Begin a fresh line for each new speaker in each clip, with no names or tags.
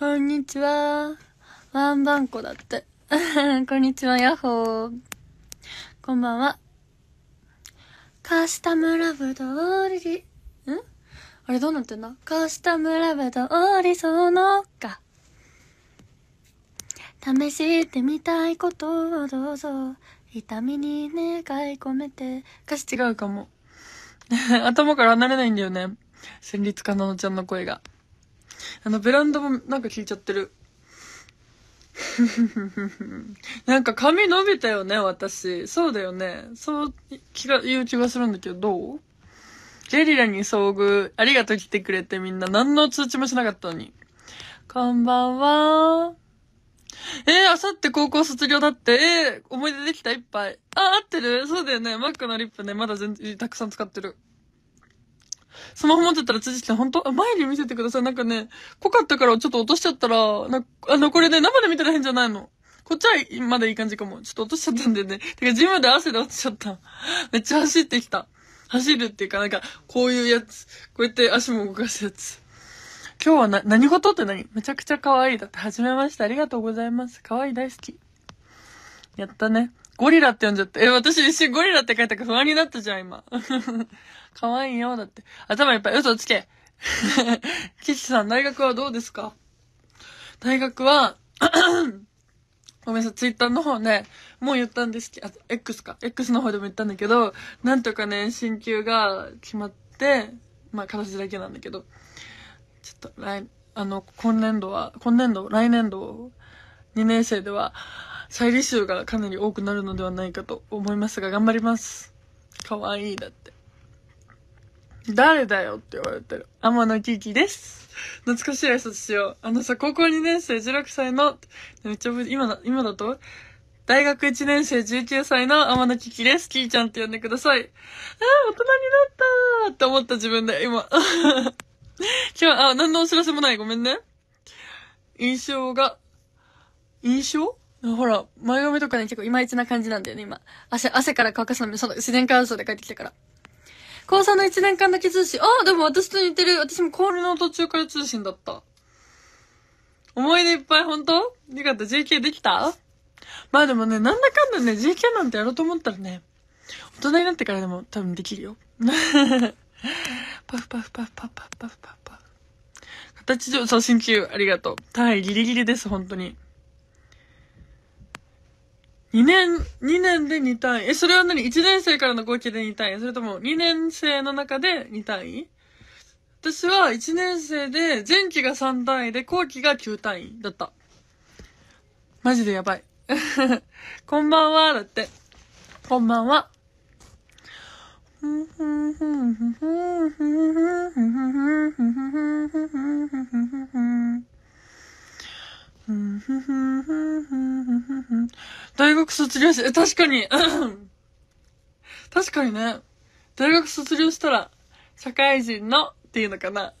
こんにちは。ワンバンコだって。こんにちは、ヤッホー。こんばんは。カスタムラブ通りんあれどうなってんだカスタムラブ通りそのか。試してみたいことをどうぞ痛みに願い込めて
歌詞違うかも 頭から離れないんだよね旋律かなのちゃんの声があの、ベランダもなんか聞いちゃってる。なんか髪伸びたよね、私。そうだよね。そう気が、言う気がするんだけど、どうゲリラに遭遇。ありがとう来てくれてみんな。何の通知もしなかったのに。こんばんは。えー、あさって高校卒業だって。えー、思い出できたいっぱい。あ、合ってるそうだよね。マックのリップね、まだ全然、たくさん使ってる。スマホ持ってたら辻さん、本当前に見せてください。なんかね、濃かったからちょっと落としちゃったら、なあの、これね、生で見たら変じゃないの。こっちはまだいい感じかも。ちょっと落としちゃったんでね。てか、ジムで汗で落ちちゃった。めっちゃ走ってきた。走るっていうか、なんか、こういうやつ。こうやって足も動かすやつ。今日はな、何事って何めちゃくちゃ可愛い。だって、はじめまして。ありがとうございます。可愛い大好き。やったね。ゴリラって呼んじゃった。え、私一瞬ゴリラって書いたから不安になったじゃん、今。かわいいよ、だって。頭いっぱい嘘つけ。岸さん、大学はどうですか大学はごめんなさい、ツイッターの方ね、もう言ったんですけど、あ、X か。X の方でも言ったんだけど、なんとかね、進級が決まって、まあ、形だけなんだけど、ちょっと来、あの、今年度は、今年度、来年度、2年生では、再履修がかなり多くなるのではないかと思いますが、頑張ります。かわいいだって。誰だよって言われてる。天野キキです。懐かしい挨拶しよう。あのさ、高校2年生16歳の、めっちゃ今だ、今だと大学1年生19歳の天野キキです。キーちゃんって呼んでください。ああ、大人になったーって思った自分で、今。今日、あ、何のお知らせもない。ごめんね。印象が、印
象ほら、前髪とかね、結構いまいちな感じなんだよね、今。汗、汗から乾かすのも、その自然乾燥で帰ってきたから。高3の1年間だけ通信。ああ、でも私と似てる。私も氷の途
中から通信だった。思い出いっぱい、ほんとよかった、JK できたまあでもね、なんだかんだね、JK なんてやろうと思ったらね、大人になってからでも多分できるよ。パフパフパフパフパフパフパフ。形上、送信級、ありがとう。はい、ギリギリです、本当に。2年、2年で2単位。え、それは何 ?1 年生からの合計で2単位それとも2年生の中で2単位私は1年生で前期が3単位で後期が9単位だった。マジでやばい。こんばんは、だって。こんばんは。大学卒業し、え、確かに確かにね。大学卒業したら、社会人のっていうのかな。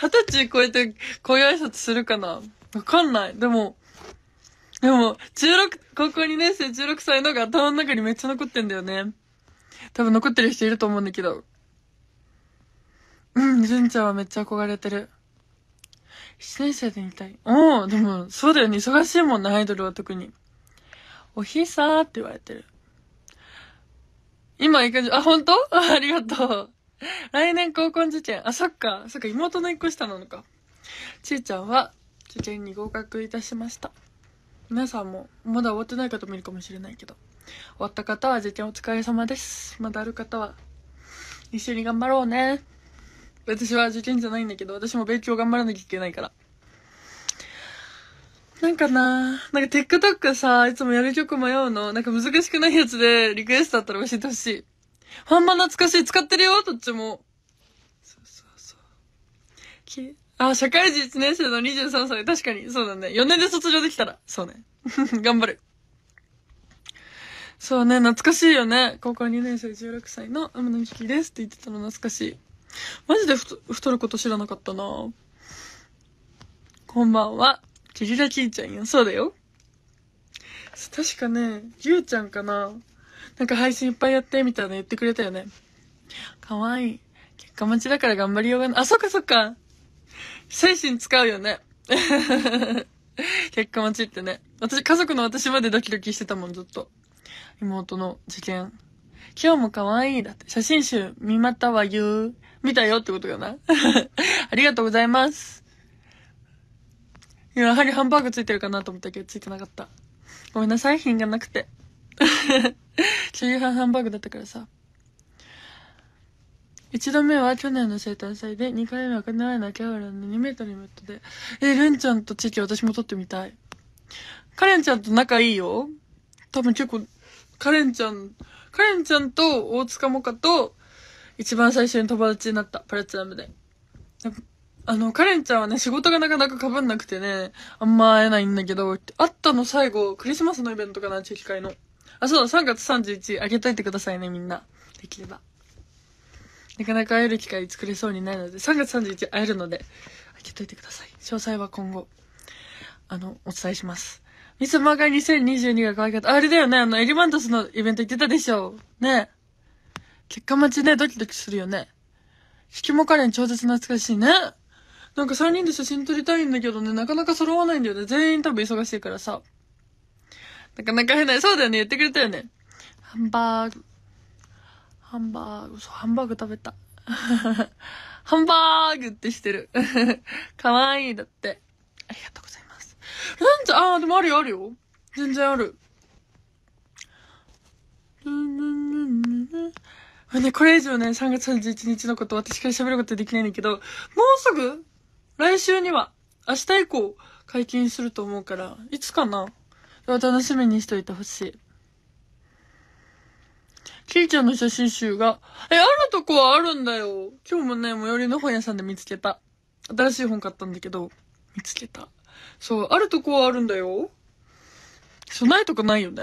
二十歳超えて、こういう挨拶するかな。わかんない。でも、でも、16、高校2年生16歳のが頭の中にめっちゃ残ってんだよね。多分残ってる人いると思うんだけど。うん、純ちゃんはめっちゃ憧れてる。出年生で見たい。おおでも、そうだよね。忙しいもんな、アイドルは特に。おひさーって言われてる。今、いい感じ。あ、本当ありがとう。来年高校受験。あ、そっか。そっか、妹の一個下なのか。ちーちゃんは、受験に合格いたしました。皆さんも、まだ終わってない方もいるかもしれないけど。終わった方は受験お疲れ様です。まだある方は、一緒に頑張ろうね。私は受験じゃないんだけど、私も勉強頑張らなきゃいけないから。なんかななんか TikTok さ、いつもやる曲迷うの。なんか難しくないやつでリクエストあったら教えてほしい。ほんま懐かしい。使ってるよ、どっちも。そうそうそう。きあ、社会人1年生の23歳。確かに、そうだね。4年で卒業できたら。そうね。頑張る。そうね、懐かしいよね。高校2年生16歳の天野美希ですって言ってたの懐かしい。マジで太ること知らなかったなこんばんは。キリラキーちゃんよ。そうだよ。確かね、ゆうちゃんかななんか配信いっぱいやって、みたいな言ってくれたよね。かわいい。結果待ちだから頑張りようがない。あ、そっかそっか。精神使うよね。結果待ちってね。私、家族の私までドキドキしてたもん、ずっと。妹の事件。今日も可愛いだって、写真集見またわ言う。見たよってことかな ありがとうございます。やはりハンバーグついてるかなと思ったけど、ついてなかった。ごめんなさい、品がなくて。中夕飯ハンバーグだったからさ。一度目は去年の生誕祭で、二回目は神奈川の秋葉原の2メートルイベントで。え、レンちゃんとチキ私も撮ってみたい。カレンちゃんと仲いいよ。多分結構、カレンちゃんカレンちゃんと大塚萌香と、一番最初に友達になった、プラチナムで。あの、カレンちゃんはね、仕事がなかなか被んなくてね、あんま会えないんだけど、会ったの最後、クリスマスのイベントかな、チェキ会の。あ、そうだ、3月31、あげといてくださいね、みんな。できれば。なかなか会える機会作れそうにないので、3月31会えるので、あげといてください。詳細は今後、あの、お伝えします。ミスマガ2022が可愛かった。あれだよね、あの、エリマンタスのイベント行ってたでしょ。ね。結果待ちね、ドキドキするよね。引きもカレン超絶懐かしいね。なんか3人で写真撮りたいんだけどね、なかなか揃わないんだよね。全員多分忙しいからさ。なかなか変な、そうだよね、言ってくれたよね。ハンバーグ。ハンバーグ、そう、ハンバーグ食べた。ハンバーグってしてる。かわいいだって。ありがとうございます。なんちゃ、ああ、でもあるよ、あるよ。全然ある。ね、これ以上ね、3月31日のこと私から喋ることできないんだけど、もうすぐ来週には、明日以降、解禁すると思うから、いつかな楽しみにしといてほしい。キーちゃんの写真集が、え、あるとこはあるんだよ。今日もね、最寄りの本屋さんで見つけた。新しい本買ったんだけど、見つけた。そう、あるとこはあるんだよ。そう、ないとこないよね。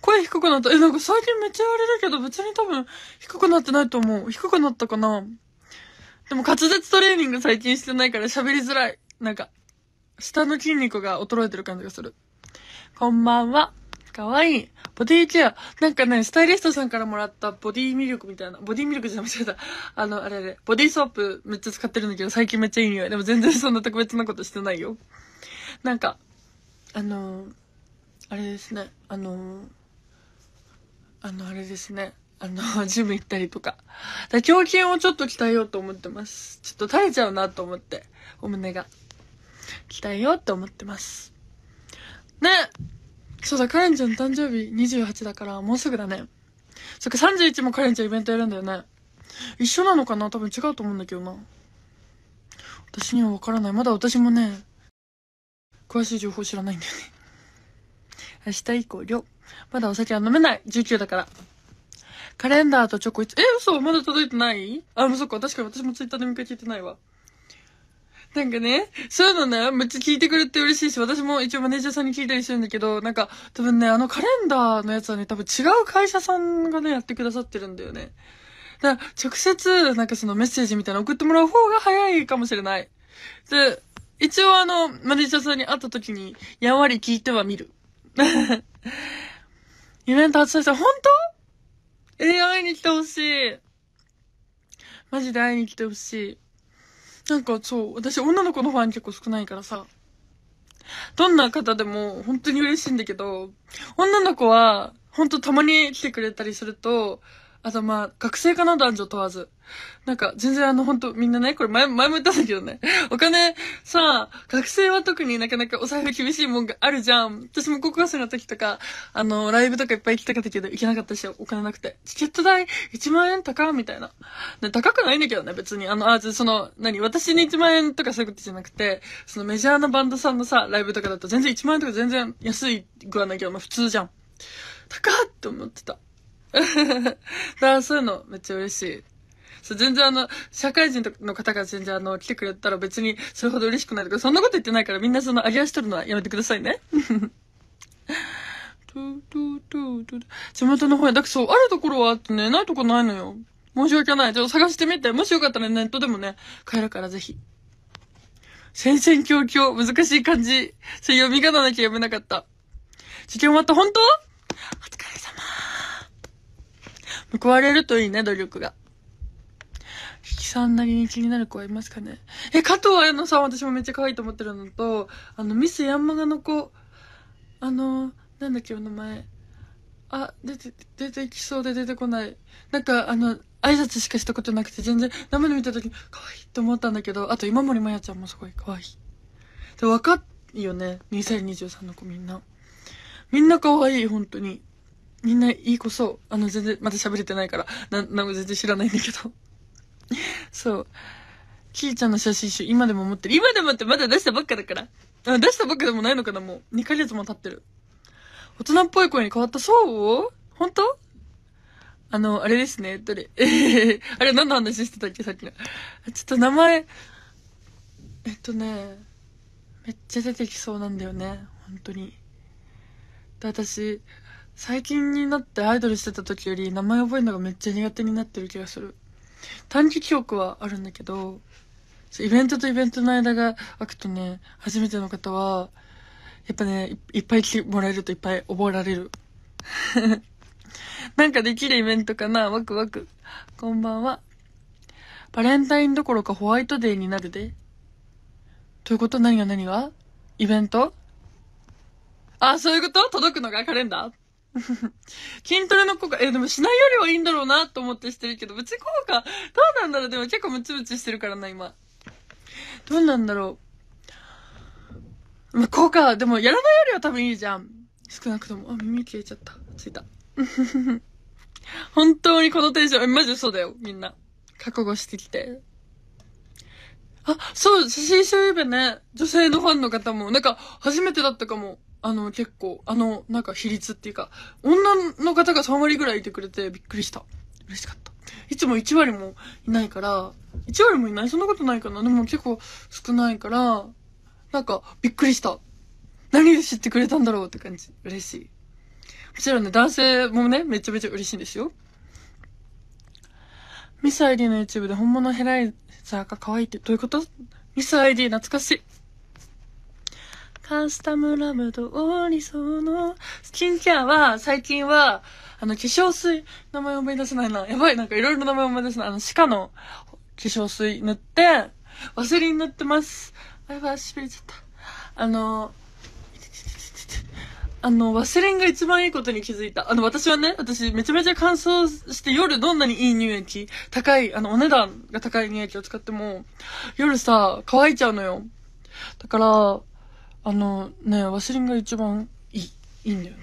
声低くなった。え、なんか最近めっちゃ言われるけど、別に多分低くなってないと思う。低くなったかなでも滑舌トレーニング最近してないから喋りづらい。なんか、下の筋肉が衰えてる感じがする。こんばんは。かわいい。ボディケア。なんかね、スタイリストさんからもらったボディミルクみたいな。ボディミルクじゃ間違えた。あの、あれあれ。ボディーソープめっちゃ使ってるんだけど、最近めっちゃいい匂い。でも全然そんな特別なことしてないよ。なんか、あのあれですね、あのあの、あれですね、あの、ジム行ったりとか。だ胸筋をちょっと鍛えようと思ってます。ちょっと垂れちゃうなと思って、お胸が。鍛えようって思ってます。ねそうだ、カレンちゃん誕生日28だからもうすぐだね。そっか、31もカレンちゃんイベントやるんだよね。一緒なのかな多分違うと思うんだけどな。私にはわからない。まだ私もね、詳しい情報知らないんだよね明日以降、りょ。まだお酒は飲めない !19 だから。カレンダーとチョコいつ、え、嘘まだ届いてないあ、そっか。確かに私もツイッターで見かけてないわ。なんかね、そういうのね、めっちゃ聞いてくれて嬉しいし、私も一応マネージャーさんに聞いたりしてるんだけど、なんか、多分ね、あのカレンダーのやつはね、多分違う会社さんがね、やってくださってるんだよね。だから、直接、なんかそのメッセージみたいなの送ってもらう方が早いかもしれない。で、一応あの、マネージャーさんに会った時に、やんわり聞いてはみる。イベント初出演、本当えー、会いに来てほしい。マジで会いに来てほしい。なんかそう、私女の子のファン結構少ないからさ、どんな方でも本当に嬉しいんだけど、女の子は本当たまに来てくれたりすると、あとまあ学生かな男女問わず。なんか、全然あの、ほんと、みんなね、これ前、前も言ったんだけどね。お金、さあ、学生は特になかなかお財布厳しいもんがあるじゃん。私も高校生の時とか、あの、ライブとかいっぱい行きたかったけど、行けなかったし、お金なくて。チケット代1万円高みたいな。ね、高くないんだけどね、別に。あの、あ、その、何、私に1万円とかそういうことじゃなくて、そのメジャーなバンドさんのさ、ライブとかだと全然1万円とか全然安い具合ないけど、まあ普通じゃん。高っって思ってた。だからそういうのめっちゃ嬉しい。そう全然あの、社会人の方が全然あの、来てくれたら別にそれほど嬉しくないとか、そんなこと言ってないからみんなその、揚げ足取るのはやめてくださいね。地元の方へ、だけそう、あるところはあってね、ないとこないのよ。申し訳ない。ちょっと探してみて。もしよかったらネットでもね、買えるからぜひ。戦々恐々、難しい漢字。そう、読み方なきゃ読めなかった。ちょ、終わった本当お疲れ様。報われるといいね、努力が。木さんなりに気になる子はいますかねえ、加藤綾乃さん私もめっちゃ可愛いと思ってるのと、あの、ミスヤンマガの子、あの、なんだっけ、お名前。あ、出て、出てきそうで出てこない。なんか、あの、挨拶しかしたことなくて全然生で見た時に可愛いって思ったんだけど、あと今森まやちゃんもすごい可愛い。で、若いよね。2023の子みんな。みんな可愛い、本当に。みんないい子そう。あの、全然、まだ喋れてないから、な、なんか全然知らないんだけど。そう。キーちゃんの写真集、今でも持ってる。今でもってまだ出したばっかだから。あ出したばっかでもないのかな、もう。2ヶ月も経ってる。大人っぽい声に変わった。そう本当あの、あれですね。どれえ あれ何の話してたっけ、さっきの。ちょっと名前、えっとね、めっちゃ出てきそうなんだよね。本当に。で、私、最近になってアイドルしてた時より名前覚えるのがめっちゃ苦手になってる気がする。短期記憶はあるんだけど、イベントとイベントの間が空くとね、初めての方は、やっぱね、いっぱい来てもらえるといっぱい覚えられる。なんかできるイベントかなワクワク。こんばんは。バレンタインどころかホワイトデーになるで。ということ何が何がイベントあ、そういうこと届くのがカレンダー筋トレの効果、え、でもしないよりはいいんだろうなと思ってしてるけど、うち効果、どうなんだろうでも結構ムチムチしてるからな、今。どうなんだろう。ま効果、でもやらないよりは多分いいじゃん。少なくとも。あ、耳消えちゃった。ついた。本当にこのテンション、マジ嘘だよ、みんな。覚悟してきて。あ、そう、写真集イべね、女性のファンの方も、なんか、初めてだったかも。あの、結構、あの、なんか比率っていうか、女の方が3割ぐらいいてくれてびっくりした。嬉しかった。いつも1割もいないから、1割もいないそんなことないかなでも結構少ないから、なんかびっくりした。何で知ってくれたんだろうって感じ。嬉しい。もちろんね、男性もね、めちゃめちゃ嬉しいんですよ。ミス ID の YouTube で本物ヘライザーが可愛いってどういうことミス ID 懐かしい。カスタムラブとリソーのスキンケアは、最近は、あの、化粧水、名前思い出せないな。やばい、なんかいろいろ名前思い出せない。あの、鹿の化粧水塗って、ワセリン塗ってます。あやばい、痺れちゃった。あの、あの、ワセリンが一番いいことに気づいた。あの、私はね、私、めちゃめちゃ乾燥して夜どんなにいい乳液、高い、あの、お値段が高い乳液を使っても、夜さ、乾いちゃうのよ。だから、あの、ね、ワシリンが一番いい、いいんだよね。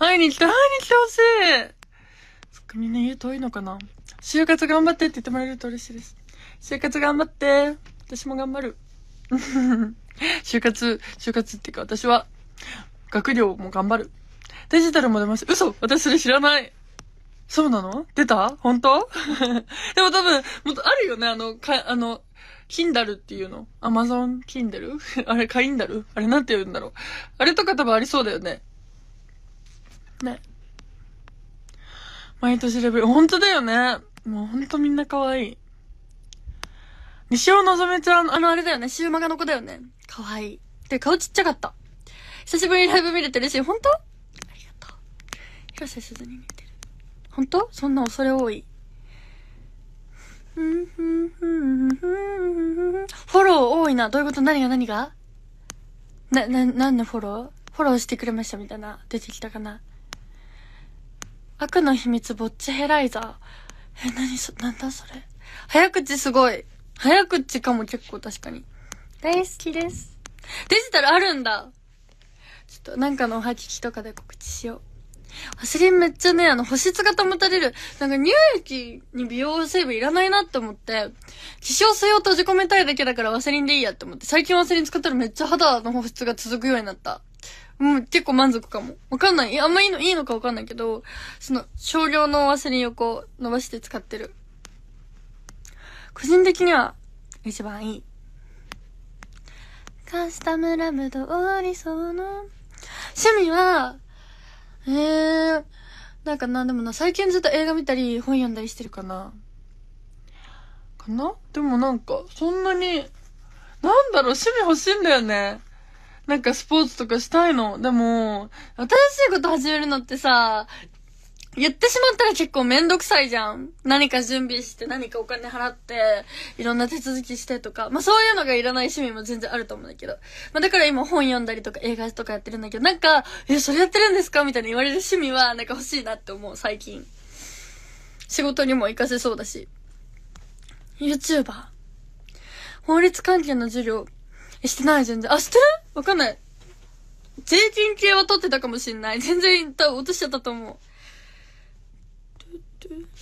会いに来て、会いに来てほしいそっか、みんな家遠いのかな就活頑張ってって言ってもらえると嬉しいです。就活頑張って私も頑張る。就活、就活っていうか私は、学業も頑張る。デジタルも出ます。嘘私それ知らないそうなの出た本当 でも多分、もっとあるよねあの、か、あの、キンダルっていうのアマゾンキンダルあれ、カインダルあれなんて言うんだろう。あれとか多分ありそうだよね。ね。毎年レベル、ほんとだよね。もうほんとみんな可愛い。西尾のぞめちゃん、あのあれだよね、シウマガの子だよね。可愛い。で、顔ちっちゃかった。久しぶりにライブ
見れて嬉しい。ほんとありがとう。広瀬すずに似てる。ほんとそんな恐れ多い。フォロー多いな。どういうこと何が何がな、な、何のフォローフォローしてくれましたみたいな、出てきたかな。悪の秘密、ぼっちヘライザー。え、にそ、なんだそれ。早口すごい。早口かも結構確かに。大好きです。デジタルあるんだちょっとなんかのおはききとかで告知しよう。ワセリンめっちゃね、あの、保湿が保たれる。なんか乳液に美容成分いらないなって思って、化粧水を閉じ込めたいだけだからワセリンでいいやって思って、最近ワセリン使ったらめっちゃ肌の保湿が続くようになった。うん、結構満足かも。わかんない。あんまいいの、いいのかわかんないけど、その、少量のワセリンをこう、伸ばして使ってる。個人的には、一番いい。カスタムラブ通りその、趣味は、へえ。なんかな、でもな、最近ずっと映画見たり、
本読んだりしてるかな。かなでもなんか、そんなに、なんだろう、趣味欲しいんだよね。なんかスポーツとかしたいの。でも、新しいこと始めるのってさ、言ってしまったら結構めんどく
さいじゃん。何か準備して、何かお金払って、いろんな手続きしてとか。まあそういうのがいらない趣味も全然あると思うんだけど。まあだから今本読んだりとか映画とかやってるんだけど、なんか、え、それやってるんですかみたいに言われる趣味はなんか欲しいなって思う、最近。仕事にも活かせそうだし。YouTuber。法律関係の授業。してない全然。あ、してるわかんない。税金系は取ってたかもしんない。全然、多分落としちゃったと思う。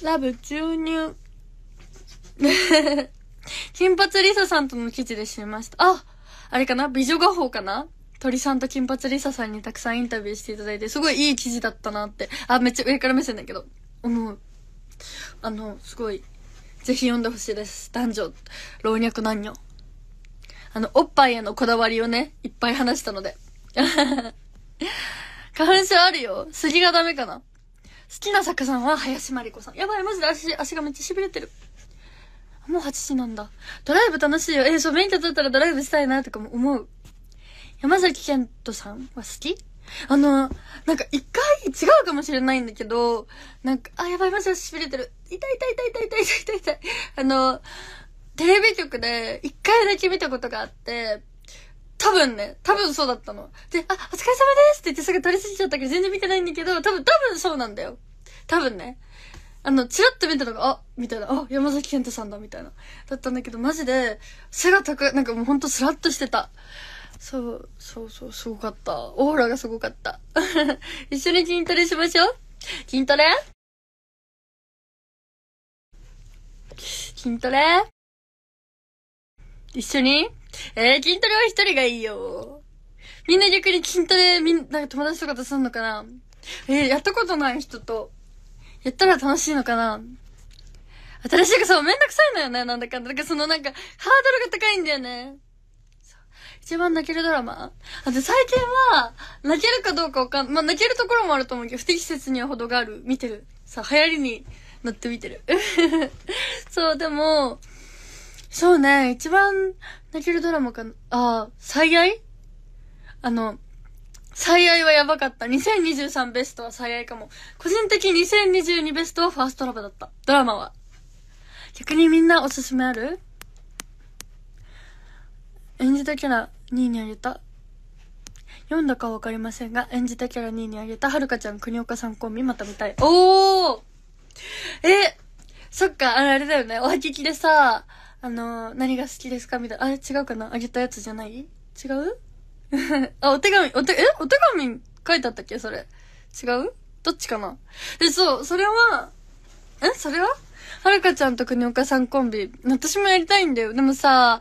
ラブ注入。金髪リサさんとの記事で知りました。ああれかな美女画報かな鳥さんと金髪リサさんにたくさんインタビューしていただいて、すごいいい記事だったなって。あ、めっちゃ上から目線だけど、思う。あの、すごい、ぜひ読んでほしいです。男女、老若男女。あの、おっぱいへのこだわりをね、いっぱい話したので。花粉症あるよ。杉がダメかな好きな作家さんは林真理子さん。やばい、マジで足、足がめっちゃ痺れてる。もう8時なんだ。ドライブ楽しいよ。えー、そう、免許取ったらドライブしたいなとかも思う。山崎賢人さんは好きあの、なんか一回違うかもしれないんだけど、なんか、あ、やばい、マジで痺れてる。痛い痛い痛い痛い痛い痛い痛い痛い。あの、テレビ局で一回だけ見たことがあって、多分ね、多分そうだったの。で、あ、お疲れ様ですって言ってすぐ取り過ぎちゃったから全然見てないんだけど、多分、多分そうなんだよ。多分ね。あの、チラッと見たのが、あ、みたいな、あ、山崎健太さんだ、みたいな。だったんだけど、マジで、背が高い、なんかもうほんとスラッとしてた。そう、そうそう、すごかった。オーラがすごかった。一緒に筋トレしましょう。筋トレ筋トレ一緒にえー、筋トレは一人がいいよ。みんな逆に筋トレ、みんな友達とかとすんのかなえー、やったことない人と。やったら楽しいのかな新しいかそう、めんどくさいのよね、なんだかんだ。だからそのなんか、ハードルが高いんだよね。一番泣けるドラマあと最近は、泣けるかどうかわかん、まあ、泣けるところもあると思うけど、不適切には程がある。見てる。さ、流行りに乗って見てる。そう、でも、そうね、一番泣けるドラマかああ最愛あの、最愛はやばかった。2023ベストは最愛かも。個人的2022ベストはファーストラブだった。ドラマは。逆にみんなおすすめある演じたキャラ2位にあげた。読んだかわかりませんが、演じたキャラ2位にあげた、はるかちゃん、国岡さんコンビ、また見たい。おーえ、そっか、あれだよね。おはききでさ、あの、何が好きですかみたいな。あれ違うかなあげたやつじゃない違う あ、お手紙、お手、えお手紙書いてあったっけそれ。違うどっちかなで、そう、それは、えそれははるかちゃんと国岡さんコンビ。私もやりたいんだよ。でもさ、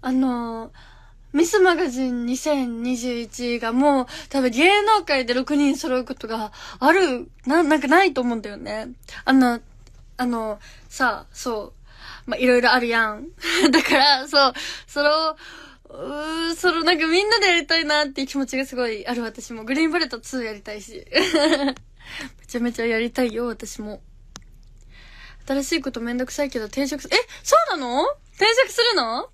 あの、ミスマガジン2021がもう多分芸能界で6人揃うことがある、な、なんかないと思うんだよね。あの、あの、さ、そう、まあ、いろいろあるやん。だから、そう、その、うー、そのなんかみんなでやりたいなっていう気持ちがすごいある私も。グリーンバレット2やりたいし。めちゃめちゃやりたいよ、私も。新しいことめんどくさいけど転職す、えそうなの転職するの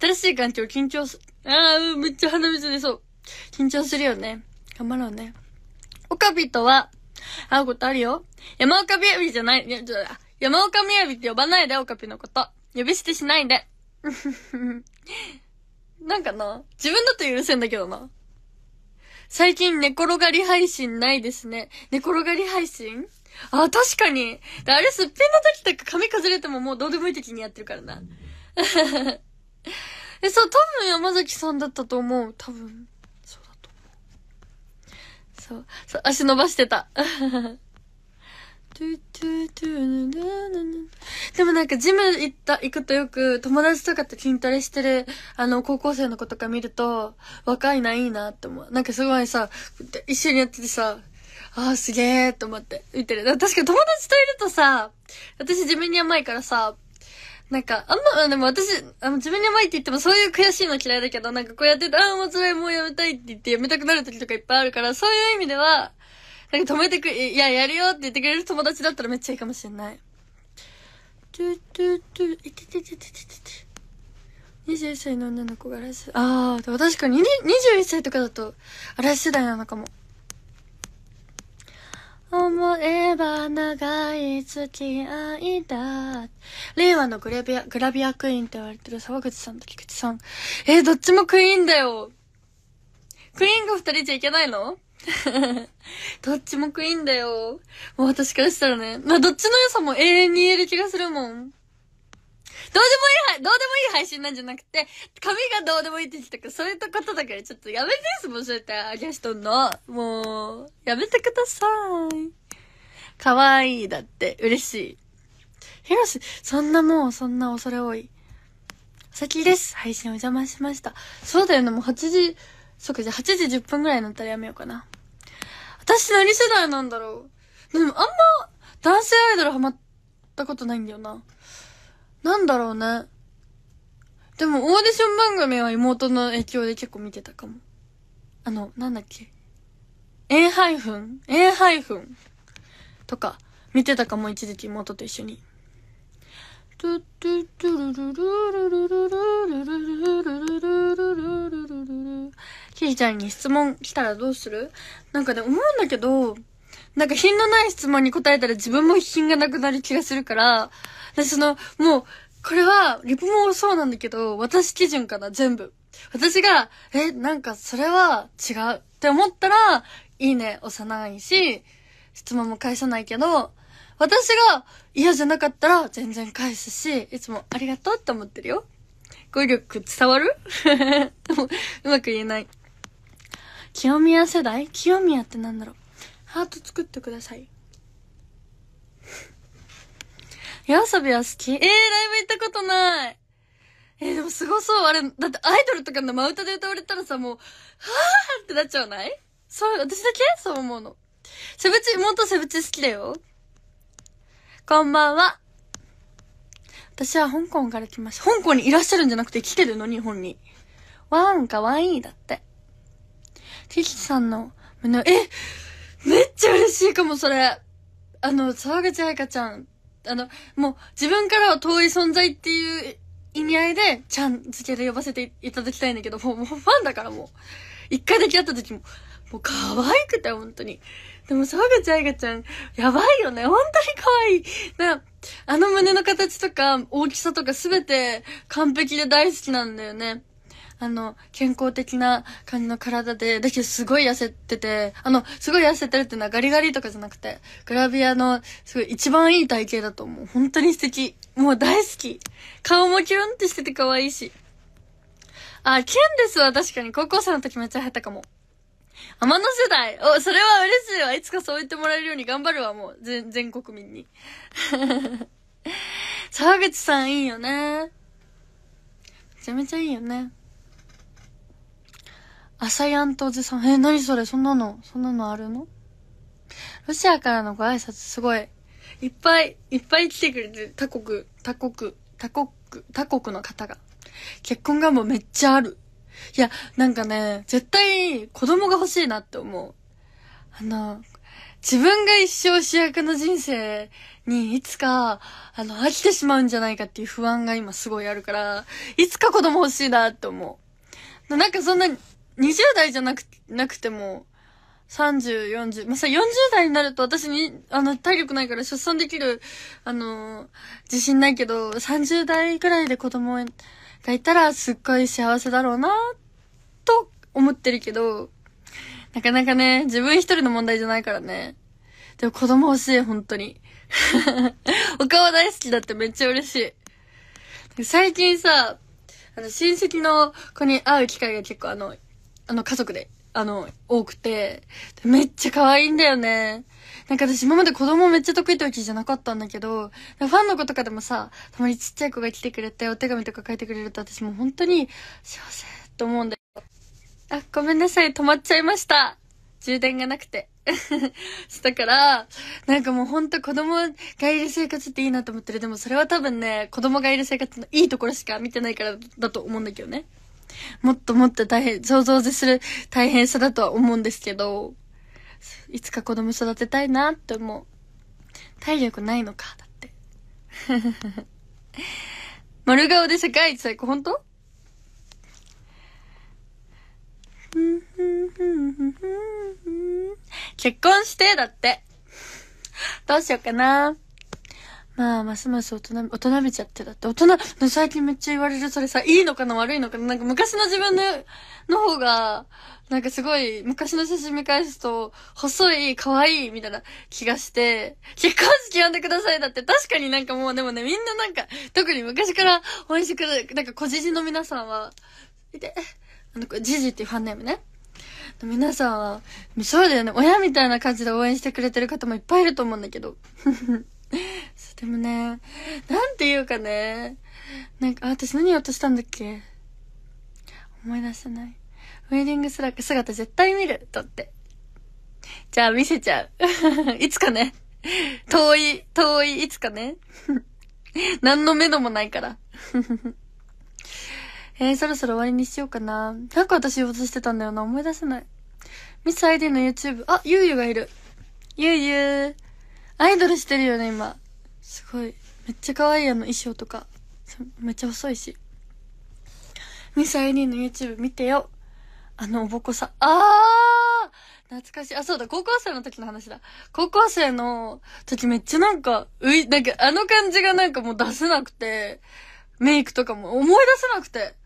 新しい環境緊張す、あー、めっちゃ鼻水出そう。緊張するよね。頑張ろうね。オカビとは、会うことあるよ。山岡ビやビじゃない、いや、ちょ、山岡みやびって呼ばないで、オカピのこと。呼び捨てしないで。なんかな、自分だと許せんだけどな。最近寝転がり配信ないですね。寝転がり配信あ、確かに。あれすっぴんの時とか髪かずれてももうどうでもいい時にやってるからな。え、そう、多分山崎さんだったと思う。多分。そうだと思う。そう。そう足伸ばしてた。でもなんかジム行った、行くとよく友達とかと筋トレしてる、あの、高校生の子とか見ると、若いな、いいなって思う。なんかすごいさ、一緒にやっててさ、ああ、すげえと思って見てる。確か友達といるとさ、私自分に甘いからさ、なんか、あんま、でも私、あの自分に甘いって言ってもそういう悔しいの嫌いだけど、なんかこうやってて、ああ、もう辛い、もうやめたいって言ってやめたくなる時とかいっぱいあるから、そういう意味では、なんか止めてくいや、やるよって言ってくれる友達だったらめっちゃいいかもしれない。トゥトゥトゥ、いててててててて。21歳の女の子がラッシあ、でも確かに21歳とかだと、あ世代なのかも。思えば長い付き合いだ。令和のグラビア、グラビアクイーンって言われてる沢口さんと菊池さん。えー、どっちもクイーンだよ。クイーンが二人じゃいけないの どっちもクイーンだよ。もう私からしたらね。まあ、どっちの良さも永遠に言える気がするもん。どうでもいい、どうでもいい配信なんじゃなくて、髪がどうでもいいって言ってたから、そういうことだから、ちょっとやめてすもん、そうやってあげしとんの。もう、やめてください。かわいいだって、嬉しい。ひろし、そんなもう、そんな恐れ多い。お先です。配信お邪魔しました。そうだよね、もう8時、そっか、じゃあ8時10分ぐらいになったらやめようかな。私何世代なんだろう。でもあんま男性アイドルハマったことないんだよな。なんだろうね。でもオーディション番組は妹の影響で結構見てたかも。あの、なんだっけ。A ハイフン ?A ハイフンとか、見てたかも、一時期妹と一緒に。トゥトゥトゥルルルルルルルルルルルルルルルルルルひりちゃんに質問したらどうするなんかね、思うんだけど、なんか品のない質問に答えたら自分も品がなくなる気がするから、私その、もう、これは、リポもそうなんだけど、私基準かな、全部。私が、え、なんかそれは違うって思ったら、いいね押さないし、質問も返さないけど、私が嫌じゃなかったら全然返すし、いつもありがとうって思ってるよ。語彙力伝わる うまく言えない。清宮世代清宮ってなんだろうハート作ってください。夜遊びは好きえー、ライブ行ったことない。えー、でもすごそう。あれ、だってアイドルとかの真歌で歌われたらさ、もう、はぁーってなっちゃわないそう、私だけそう思うの。セブチ、妹セブチ好きだよ。こんばんは。私は香港から来ました。香港にいらっしゃるんじゃなくて来てるの、日本に。わンん、ワンいいだって。ティさんの胸、えめっちゃ嬉しいかも、それ。あの、沢口愛香ちゃん、あの、もう、自分からは遠い存在っていう意味合いで、ちゃん付けで呼ばせていただきたいんだけど、もう、もうファンだからもう。一回だけ会った時も、もう可愛くて、本当に。でも、沢口愛香ちゃん、やばいよね。本当に可愛い。な、あの胸の形とか、大きさとかすべて完璧で大好きなんだよね。あの、健康的な感じの体で、だけどすごい痩せてて、あの、すごい痩せてるってのはガリガリとかじゃなくて、グラビアの、すごい一番いい体型だと思う。本当に素敵。もう大好き。顔もキュンってしてて可愛いし。あ、キュンですわ、確かに。高校生の時めっちゃ流行ったかも。天の世代お、それは嬉しいわ。いつかそう言ってもらえるように頑張るわ、もう。全、全国民に。沢口さんいいよね。めちゃめちゃいいよね。朝やんとおじさん。え、何それそんなのそんなのあるのロシアからのご挨拶すごい。いっぱい、いっぱい来てくれてる。他国、他国、他国、他国の方が。結婚願望めっちゃある。いや、なんかね、絶対子供が欲しいなって思う。あの、自分が一生主役の人生にいつか、あの、飽きてしまうんじゃないかっていう不安が今すごいあるから、いつか子供欲しいなって思う。なんかそんな、20代じゃなく、なくても、30、40、まあ、さ、40代になると私に、あの、体力ないから出産できる、あのー、自信ないけど、30代くらいで子供がいたらすっごい幸せだろうな、と思ってるけど、なかなかね、自分一人の問題じゃないからね。でも子供欲しい、本当に。お顔大好きだってめっちゃ嬉しい。最近さ、あの、親戚の子に会う機会が結構あの、あの、家族で、あの、多くて、めっちゃ可愛いんだよね。なんか私今まで子供めっちゃ得意ってわけじゃなかったんだけど、ファンの子とかでもさ、たまにちっちゃい子が来てくれてお手紙とか書いてくれると私もう本当に幸せと思うんだよ。あ、ごめんなさい、止まっちゃいました。充電がなくて。したから、なんかもうほんと子供がいる生活っていいなと思ってる。でもそれは多分ね、子供がいる生活のいいところしか見てないからだと思うんだけどね。もっともっと大変、想像する大変さだとは思うんですけど、いつか子供育てたいなって思う。体力ないのか、だって。丸顔で世界一最高、本当結婚して、だって。どうしようかな。まあ、ますます大人、大人めちゃってだって、大人、最近めっちゃ言われる、それさ、いいのかな悪いのかななんか昔の自分の、の方が、なんかすごい、昔の写真見返すと、細い、可愛い、みたいな気がして、結婚式呼んでくださいだって、確かになんかもう、でもね、みんななんか、特に昔から応援してくれる、なんか、小じじの皆さんは、見て、あの、じじっていうファンネームね。皆さんは、そうだよね、親みたいな感じで応援してくれてる方もいっぱいいると思うんだけど。でもね、なんていうかね、なんか、あ、私何落としたんだっけ思い出せない。ウェディングスラック姿絶対見るとって。じゃあ見せちゃう。いつかね。遠い、遠い、いつかね。何の目のもないから。えー、そろそろ終わりにしようかな。なんか私言おうとしてたんだよな。思い出せない。ミス ID の YouTube。あ、ゆうゆうがいる。ゆうゆう。アイドルしてるよね、今。すごいめっちゃ可愛いあの衣装とかめっちゃ細いしミス ID の YouTube 見てよあのおぼこさんあー懐かしい。あ、そうだ、高校生の時の話だ。高校生の時めっちゃなんか、うい、なんかあの感じがなんかもう出せなくて、メイクとかも思い出せなくて。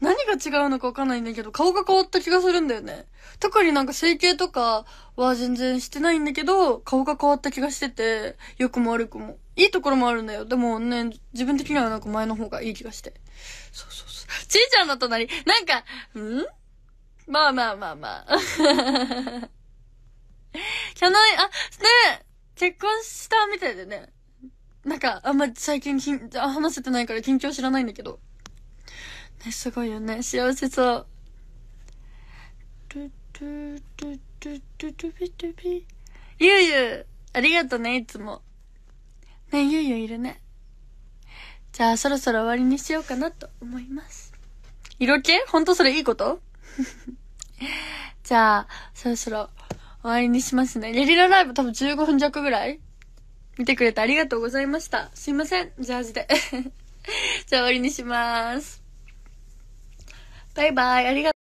何が違うのかわかんないんだけど、顔が変わった気がするんだよね。特になんか整形とかは全然してないんだけど、顔が変わった気がしてて、良くも悪くも。いいところもあるんだよ。でもね、自分的にはなんか前の方がいい気がして。そうそうそう。ちいちゃんの隣、なんか、んまあまあまあまあ。キャノイ、あ、ね結婚したみたいでね。なんか、あんま最近話せてないから緊張知らないんだけど。ね、すごいよね。幸せそう。トゥトゥトゥトゥトゥトゥビトゥビ。ゆうゆうありがとね、いつも。ね、ゆうゆういるね。じゃあ、そろそろ終わりにしようかなと思います。色気ほんとそれいいこと じゃあ、そろそろ終わりにしますね。ゲリラライブ多分15分弱ぐらい見てくれてありがとうございました。すいません。ジャージで。じゃあ終わりにします。バイバイ。ありが